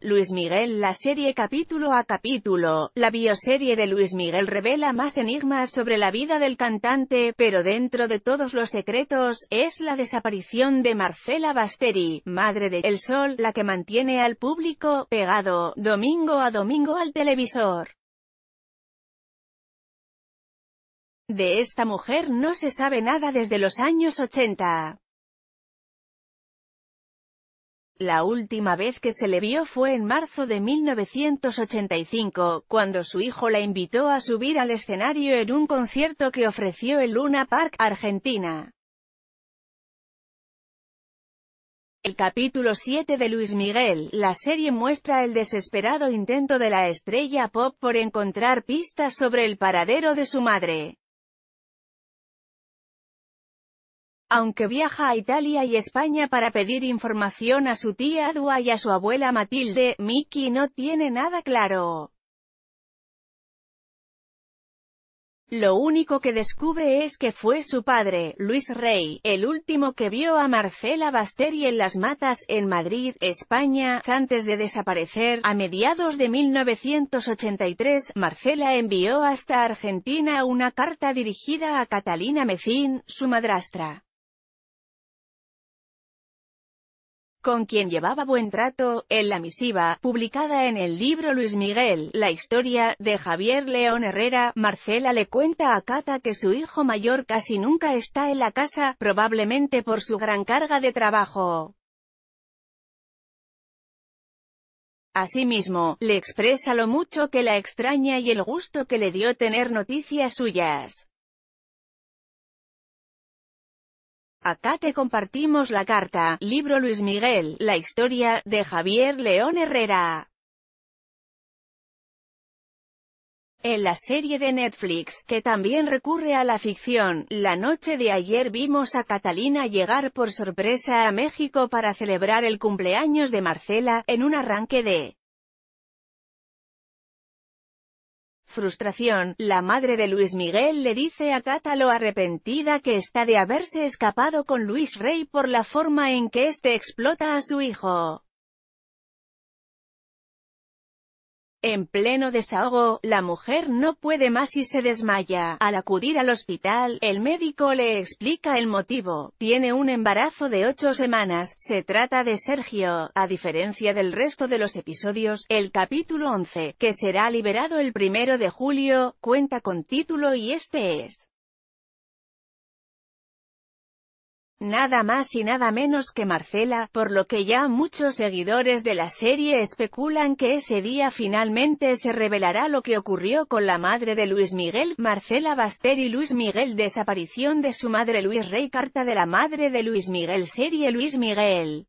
Luis Miguel La serie capítulo a capítulo, la bioserie de Luis Miguel revela más enigmas sobre la vida del cantante, pero dentro de todos los secretos, es la desaparición de Marcela Basteri, madre de El Sol, la que mantiene al público, pegado, domingo a domingo al televisor. De esta mujer no se sabe nada desde los años 80. La última vez que se le vio fue en marzo de 1985, cuando su hijo la invitó a subir al escenario en un concierto que ofreció el Luna Park, Argentina. El capítulo 7 de Luis Miguel, la serie muestra el desesperado intento de la estrella pop por encontrar pistas sobre el paradero de su madre. Aunque viaja a Italia y España para pedir información a su tía Adua y a su abuela Matilde, Mickey no tiene nada claro. Lo único que descubre es que fue su padre, Luis Rey, el último que vio a Marcela Basteri en las matas, en Madrid, España, antes de desaparecer. A mediados de 1983, Marcela envió hasta Argentina una carta dirigida a Catalina Mecín, su madrastra. con quien llevaba buen trato, en la misiva, publicada en el libro Luis Miguel, la historia, de Javier León Herrera, Marcela le cuenta a Cata que su hijo mayor casi nunca está en la casa, probablemente por su gran carga de trabajo. Asimismo, le expresa lo mucho que la extraña y el gusto que le dio tener noticias suyas. Acá te compartimos la carta, libro Luis Miguel, la historia, de Javier León Herrera. En la serie de Netflix, que también recurre a la ficción, la noche de ayer vimos a Catalina llegar por sorpresa a México para celebrar el cumpleaños de Marcela, en un arranque de frustración, la madre de Luis Miguel le dice a Cata arrepentida que está de haberse escapado con Luis Rey por la forma en que éste explota a su hijo. En pleno desahogo, la mujer no puede más y se desmaya. Al acudir al hospital, el médico le explica el motivo. Tiene un embarazo de ocho semanas, se trata de Sergio. A diferencia del resto de los episodios, el capítulo 11, que será liberado el primero de julio, cuenta con título y este es Nada más y nada menos que Marcela, por lo que ya muchos seguidores de la serie especulan que ese día finalmente se revelará lo que ocurrió con la madre de Luis Miguel, Marcela Baster y Luis Miguel desaparición de su madre Luis Rey carta de la madre de Luis Miguel serie Luis Miguel.